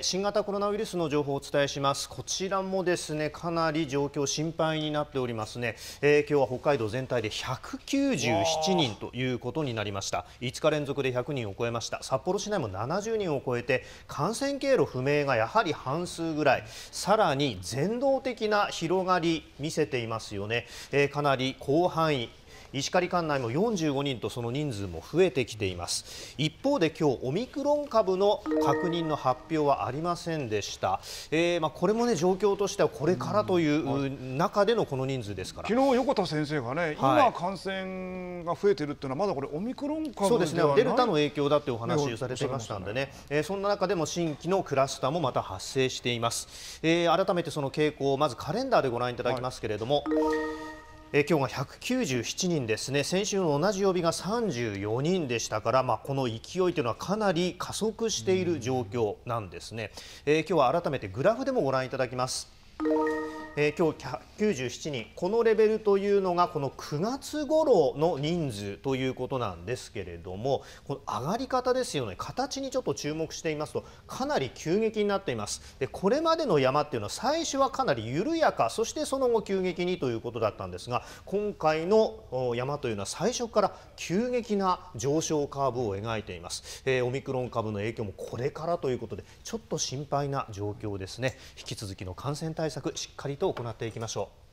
新型コロナウイルスの情報をお伝えしますこちらもですねかなり状況心配になっておりますね、えー、今日は北海道全体で197人ということになりました5日連続で100人を超えました札幌市内も70人を超えて感染経路不明がやはり半数ぐらいさらに全道的な広がり見せていますよね、えー、かなり広範囲石狩管内も45人とその人数も増えてきています一方で今日オミクロン株の確認の発表はありませんでした、えー、まあこれもね状況としてはこれからという中でのこの人数ですから昨日横田先生がね、はい、今感染が増えてるっていうのはまだこれオミクロン株そうですねデルタの影響だってお話をされていましたんでね、えー、そんな中でも新規のクラスターもまた発生しています、えー、改めてその傾向をまずカレンダーでご覧いただきますけれども、はいえ今日が197人ですね先週の同じ曜日が34人でしたから、まあ、この勢いというのはかなり加速している状況なんですね、え今日は改めてグラフでもご覧いただきます。えー、今日97人このレベルというのがこの9月頃の人数ということなんですけれどもこの上がり方ですよね形にちょっと注目していますとかなり急激になっていますでこれまでの山っていうのは最初はかなり緩やかそしてその後急激にということだったんですが今回の山というのは最初から急激な上昇カーブを描いています、えー、オミクロン株の影響もこれからということでちょっと心配な状況ですね引き続きの感染対策しっかりとを行っていきましょう。